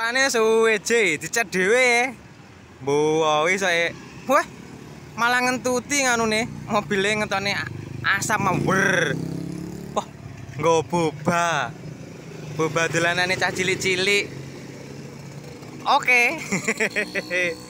Depane suwe je dicet dhewe. Mbowo iso e. Wah. Malah ngentuti nganune, mobile ngetone asam mwer. Wah, nggo boba. Boba dolanane cah cilik-cilik. Oke. Okay.